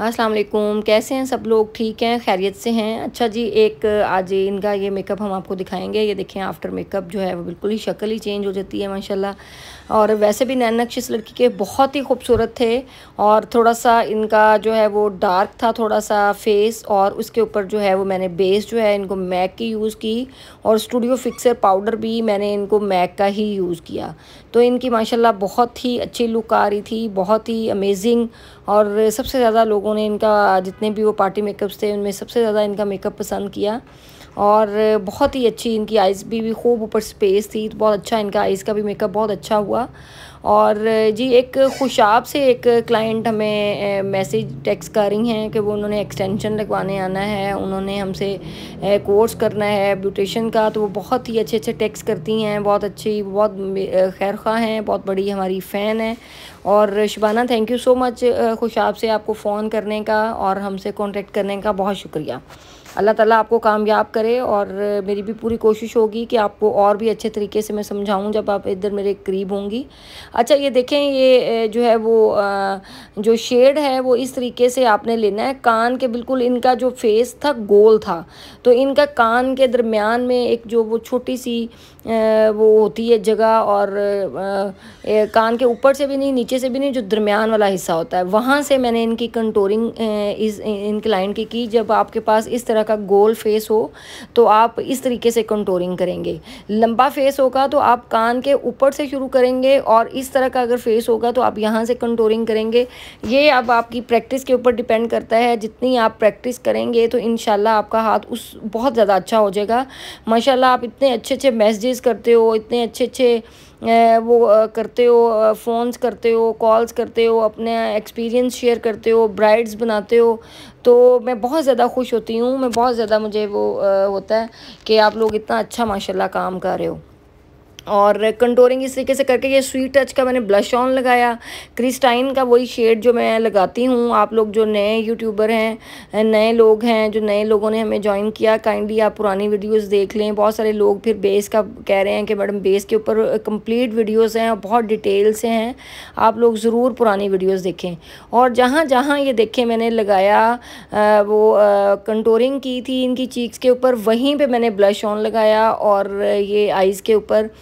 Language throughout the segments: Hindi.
अस्सलाम वालेकुम कैसे हैं सब लोग ठीक हैं खैरियत से हैं अच्छा जी एक आज इनका ये मेकअप हम आपको दिखाएंगे ये देखें आफ्टर मेकअप जो है वो बिल्कुल ही शक्ल ही चेंज हो जाती है माशाल्लाह और वैसे भी नैन नक्श इस लड़की के बहुत ही खूबसूरत थे और थोड़ा सा इनका जो है वो डार्क था थोड़ा सा फेस और उसके ऊपर जो है वो मैंने बेस जो है इनको मैक की यूज़ की और स्टूडियो फिक्सर पाउडर भी मैंने इनको मैक का ही यूज़ किया तो इनकी माशाल्लाह बहुत ही अच्छी लुक आ रही थी बहुत ही अमेजिंग और सबसे ज़्यादा लोगों ने इनका जितने भी वो पार्टी मेकअप्स थे उनमें सबसे ज़्यादा इनका मेकअप पसंद किया और बहुत ही अच्छी इनकी आइज़ भी, भी खूब ऊपर स्पेस थी तो बहुत अच्छा इनका आइज़ का भी मेकअप बहुत अच्छा हुआ और जी एक खुशाब से एक क्लाइंट हमें मैसेज टैक्स कर रही हैं कि वो उन्होंने एक्सटेंशन लगवाने आना है उन्होंने हमसे कोर्स करना है ब्यूटिशन का तो वो बहुत ही अच्छे अच्छे टैक्स करती हैं बहुत अच्छी बहुत खैर खा हैं बहुत बड़ी हमारी फ़ैन है और Shabana thank you so much Khushab से आपको फ़ोन करने का और हमसे कॉन्टेक्ट करने का बहुत शुक्रिया अल्लाह ताला आपको कामयाब करे और मेरी भी पूरी कोशिश होगी कि आपको और भी अच्छे तरीके से मैं समझाऊं जब आप इधर मेरे करीब होंगी अच्छा ये देखें ये जो है वो जो शेड है वो इस तरीके से आपने लेना है कान के बिल्कुल इनका जो फेस था गोल था तो इनका कान के दरमियान में एक जो वो छोटी सी वो होती है जगह और कान के ऊपर से भी नहीं नीचे से भी नहीं जो दरमियान वाला हिस्सा होता है वहाँ से मैंने इनकी कंटोरिंग इस इनके लाइन की की जब आपके पास इस तरह तरह का गोल फेस हो तो आप इस तरीके से कंटोरिंग करेंगे लंबा फेस होगा तो आप कान के ऊपर से शुरू करेंगे और इस तरह का अगर फेस होगा तो आप यहाँ से कंटोरिंग करेंगे ये अब आपकी प्रैक्टिस के ऊपर डिपेंड करता है जितनी आप प्रैक्टिस करेंगे तो इन आपका हाथ उस बहुत ज़्यादा अच्छा हो जाएगा माशाला आप इतने अच्छे अच्छे मैसेज करते हो इतने अच्छे अच्छे वो करते हो फ़ोन्स करते हो कॉल्स करते हो अपने एक्सपीरियंस शेयर करते हो ब्राइड्स बनाते हो तो मैं बहुत ज़्यादा खुश होती हूँ मैं बहुत ज़्यादा मुझे वो होता है कि आप लोग इतना अच्छा माशाल्लाह काम कर रहे हो और कंटोरिंग इस तरीके से करके ये स्वीट टच का मैंने ब्लश ऑन लगाया क्रिस्टाइन का वही शेड जो मैं लगाती हूँ आप लोग जो नए यूट्यूबर हैं नए लोग हैं जो नए लोगों ने हमें ज्वाइन किया काइंडली आप पुरानी वीडियोस देख लें बहुत सारे लोग फिर बेस का कह रहे हैं कि मैडम बेस के ऊपर कंप्लीट वीडियोज़ हैं और बहुत डिटेल से हैं आप लोग ज़रूर पुरानी वीडियोज़ देखें और जहाँ जहाँ ये देखें मैंने लगाया वो कंटोरिंग की थी इनकी चीक्स के ऊपर वहीं पर मैंने ब्लश ऑन लगाया और ये आइज़ के ऊपर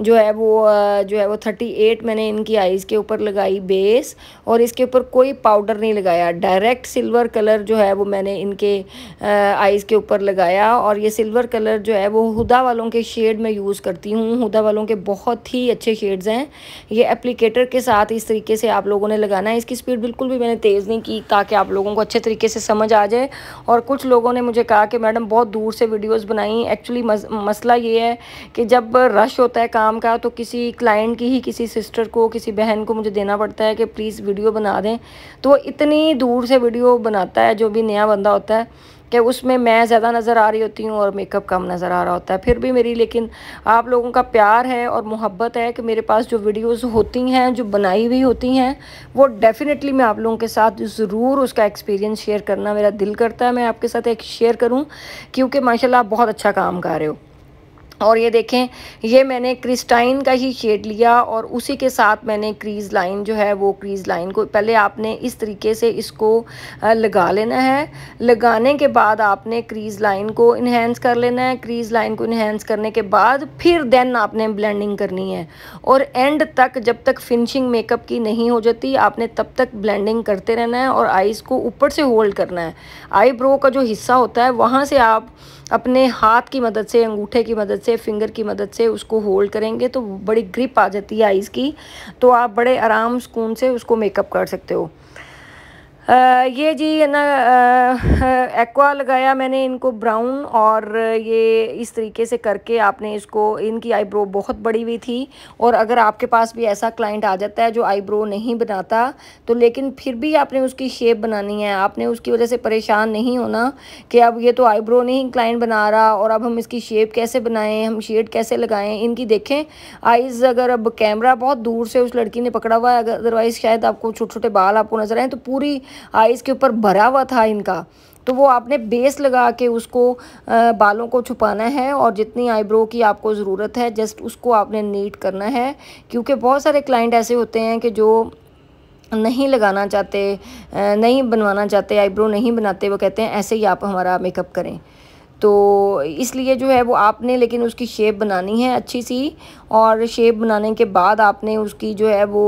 जो है वो जो है वो थर्टी एट मैंने इनकी आइज़ के ऊपर लगाई बेस और इसके ऊपर कोई पाउडर नहीं लगाया डायरेक्ट सिल्वर कलर जो है वो मैंने इनके आईज़ के ऊपर लगाया और ये सिल्वर कलर जो है वो हुदा वालों के शेड में यूज़ करती हूँ हुदा वालों के बहुत ही अच्छे शेड्स हैं ये एप्लीकेटर के साथ इस तरीके से आप लोगों ने लगाना है इसकी स्पीड बिल्कुल भी मैंने तेज़ नहीं की ताकि आप लोगों को अच्छे तरीके से समझ आ जाए और कुछ लोगों ने मुझे कहा कि मैडम बहुत दूर से वीडियोज़ बनाई एक्चुअली मसला ये है कि जब रश होता है काम काम का तो किसी क्लाइंट की ही किसी सिस्टर को किसी बहन को मुझे देना पड़ता है कि प्लीज़ वीडियो बना दें तो वो इतनी दूर से वीडियो बनाता है जो भी नया बंदा होता है कि उसमें मैं ज़्यादा नज़र आ रही होती हूँ और मेकअप कम नज़र आ रहा होता है फिर भी मेरी लेकिन आप लोगों का प्यार है और मोहब्बत है कि मेरे पास जो वीडियोस होती हैं जो बनाई हुई होती हैं वो डेफ़िनेटली मैं आप लोगों के साथ ज़रूर उसका एक्सपीरियंस शेयर करना मेरा दिल करता है मैं आपके साथ एक शेयर करूँ क्योंकि माशाला आप बहुत अच्छा काम कर रहे हो और ये देखें ये मैंने क्रिस्टाइन का ही शेड लिया और उसी के साथ मैंने क्रीज़ लाइन जो है वो क्रीज़ लाइन को पहले आपने इस तरीके से इसको लगा लेना है लगाने के बाद आपने क्रीज़ लाइन को इन्हेंस कर लेना है क्रीज़ लाइन को इन्हेंस करने के बाद फिर देन आपने ब्लेंडिंग करनी है और एंड तक जब तक फिनिशिंग मेकअप की नहीं हो जाती आपने तब तक ब्लेंडिंग करते रहना है और आइज़ को ऊपर से होल्ड करना है आईब्रो का जो हिस्सा होता है वहाँ से आप अपने हाथ की मदद से अंगूठे की मदद से फिंगर की मदद से उसको होल्ड करेंगे तो बड़ी ग्रिप आ जाती है आइज़ की तो आप बड़े आराम सुकून से उसको मेकअप कर सकते हो आ, ये जी है ना एक्वा लगाया मैंने इनको ब्राउन और ये इस तरीके से करके आपने इसको इनकी आईब्रो बहुत बड़ी हुई थी और अगर आपके पास भी ऐसा क्लाइंट आ जाता है जो आईब्रो नहीं बनाता तो लेकिन फिर भी आपने उसकी शेप बनानी है आपने उसकी वजह से परेशान नहीं होना कि अब ये तो आईब्रो नहीं क्लाइंट बना रहा और अब हम इसकी शेप कैसे बनाएँ हम शेड कैसे लगाएँ इनकी देखें आइज़ अगर अब कैमरा बहुत दूर से उस लड़की ने पकड़ा हुआ है अदरवाइज़ शायद आपको छोटे छोटे बाल आपको नज़र आएँ तो पूरी आइज़ के ऊपर भरा हुआ था इनका तो वो आपने बेस लगा के उसको आ, बालों को छुपाना है और जितनी आईब्रो की आपको ज़रूरत है जस्ट उसको आपने नीट करना है क्योंकि बहुत सारे क्लाइंट ऐसे होते हैं कि जो नहीं लगाना चाहते नहीं बनवाना चाहते आईब्रो नहीं बनाते वो कहते हैं ऐसे ही आप हमारा मेकअप करें तो इसलिए जो है वो आपने लेकिन उसकी शेप बनानी है अच्छी सी और शेप बनाने के बाद आपने उसकी जो है वो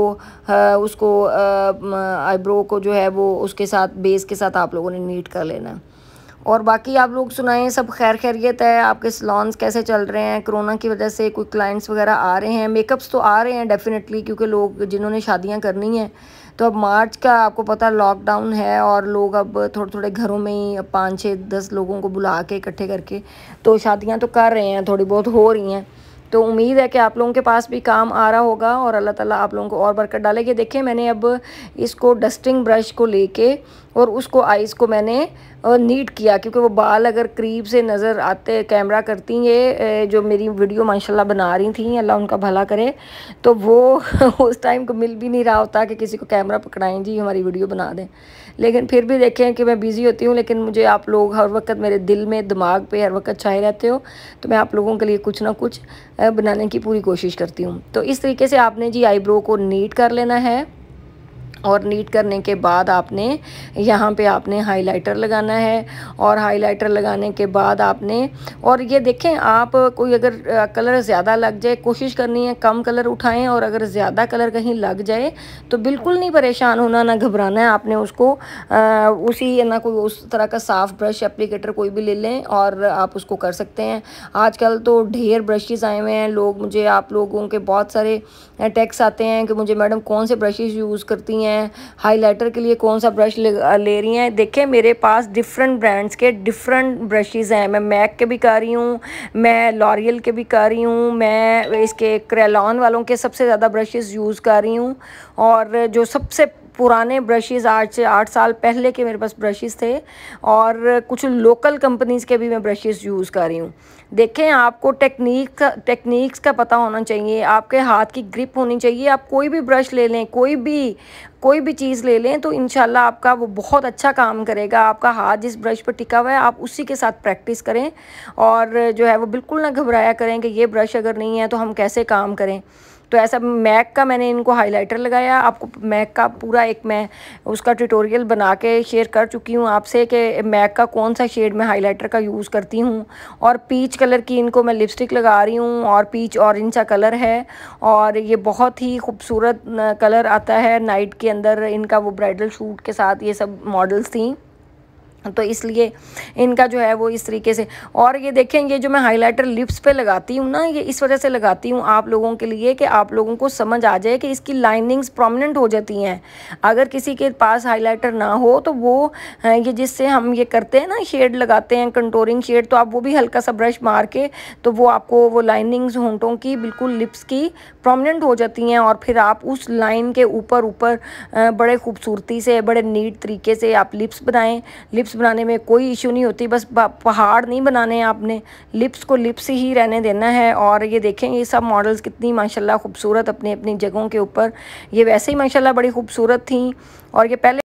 आ, उसको आईब्रो को जो है वो उसके साथ बेस के साथ आप लोगों ने नीट कर लेना है और बाकी आप लोग सुनाएं सब खैर खैरियत है आपके सलॉन्स कैसे चल रहे हैं कोरोना की वजह से कोई क्लाइंट्स वगैरह आ रहे हैं मेकअप्स तो आ रहे हैं डेफ़िनेटली क्योंकि लोग जिन्होंने शादियां करनी हैं तो अब मार्च का आपको पता लॉकडाउन है और लोग अब थोड़े थोड़े घरों में ही पाँच छः दस लोगों को बुला के इकट्ठे करके तो शादियाँ तो कर रहे हैं थोड़ी बहुत हो रही हैं तो उम्मीद है कि आप लोगों के पास भी काम आ रहा होगा और अल्लाह ताला आप लोगों को और बरकत डाले कि देखिए मैंने अब इसको डस्टिंग ब्रश को लेके और उसको आइस को मैंने और नीट किया क्योंकि वो बाल अगर करीब से नज़र आते कैमरा करती ये जो मेरी वीडियो माशाल्लाह बना रही थी अल्लाह उनका भला करे तो वो उस टाइम को मिल भी नहीं रहा होता कि किसी को कैमरा पकड़ाएं जी हमारी वीडियो बना दें लेकिन फिर भी देखें कि मैं बिज़ी होती हूँ लेकिन मुझे आप लोग हर वक्त मेरे दिल में दिमाग पर हर वक्त छाए रहते हो तो मैं आप लोगों के लिए कुछ ना कुछ बनाने की पूरी कोशिश करती हूँ तो इस तरीके से आपने जी आईब्रो को नीट कर लेना है और नीट करने के बाद आपने यहाँ पे आपने हाइलाइटर लगाना है और हाइलाइटर लगाने के बाद आपने और ये देखें आप कोई अगर कलर ज़्यादा लग जाए कोशिश करनी है कम कलर उठाएं और अगर ज़्यादा कलर कहीं लग जाए तो बिल्कुल नहीं परेशान होना ना घबराना है आपने उसको आ, उसी ना कोई उस तरह का साफ़ ब्रश एप्लीकेटर कोई भी ले लें और आप उसको कर सकते हैं आजकल तो ढेर ब्रशेज़ आए हुए हैं लोग मुझे आप लोगों के बहुत सारे टैक्स आते हैं कि मुझे मैडम कौन से ब्रशेज़ यूज़ करती हैं हैं हाइलाइटर के लिए कौन सा ब्रश ले रही हैं देखें मेरे पास डिफरेंट ब्रांड्स के डिफरेंट ब्रशेज़ हैं मैं मैक के भी कर रही हूँ मैं लॉरियल के भी कर रही हूँ मैं इसके क्रेलॉन वालों के सबसे ज़्यादा ब्रशेज़ यूज़ कर रही हूँ और जो सबसे पुराने ब्रशेस आज से आठ साल पहले के मेरे पास ब्रशेस थे और कुछ लोकल कंपनीज़ के भी मैं ब्रशेस यूज़ कर रही हूँ देखें आपको टेक्निक टेक्निक्स का पता होना चाहिए आपके हाथ की ग्रिप होनी चाहिए आप कोई भी ब्रश ले लें कोई भी कोई भी चीज़ ले लें तो इन आपका वो बहुत अच्छा काम करेगा आपका हाथ जिस ब्रश पर टिका हुआ है आप उसी के साथ प्रैक्टिस करें और जो है वो बिल्कुल ना घबराया करें कि ये ब्रश अगर नहीं है तो हम कैसे काम करें तो ऐसा मैक का मैंने इनको हाइलाइटर लगाया आपको मैक का पूरा एक मैं उसका ट्यूटोरियल बना के शेयर कर चुकी हूँ आपसे कि मैक का कौन सा शेड मैं हाइलाइटर का यूज़ करती हूँ और पीच कलर की इनको मैं लिपस्टिक लगा रही हूँ और पीच ऑरेंज सा कलर है और ये बहुत ही खूबसूरत कलर आता है नाइट के अंदर इनका वो ब्राइडल शूट के साथ ये सब मॉडल्स थी तो इसलिए इनका जो है वो इस तरीके से और ये देखें ये जो मैं हाइलाइटर लिप्स पे लगाती हूँ ना ये इस वजह से लगाती हूँ आप लोगों के लिए कि आप लोगों को समझ आ जाए कि इसकी लाइनिंग्स प्रोमिनेंट हो जाती हैं अगर किसी के पास हाइलाइटर ना हो तो वो ये जिससे हम ये करते हैं ना शेड लगाते हैं कंटोरिंग शेड तो आप वो भी हल्का सा ब्रश मार के तो वो आपको वो लाइनिंग्स होंटों की बिल्कुल लिप्स की प्रोमिनेंट हो जाती हैं और फिर आप उस लाइन के ऊपर ऊपर बड़े खूबसूरती से बड़े नीट तरीके से आप लिप्स बनाएँ लिप्स बनाने में कोई इशू नहीं होती बस पहाड़ नहीं बनाने हैं आपने लिप्स को लिप्स ही रहने देना है और ये देखें ये सब मॉडल्स कितनी माशाल्लाह खूबसूरत अपनी अपनी जगहों के ऊपर ये वैसे ही माशाल्लाह बड़ी खूबसूरत थी और ये पहले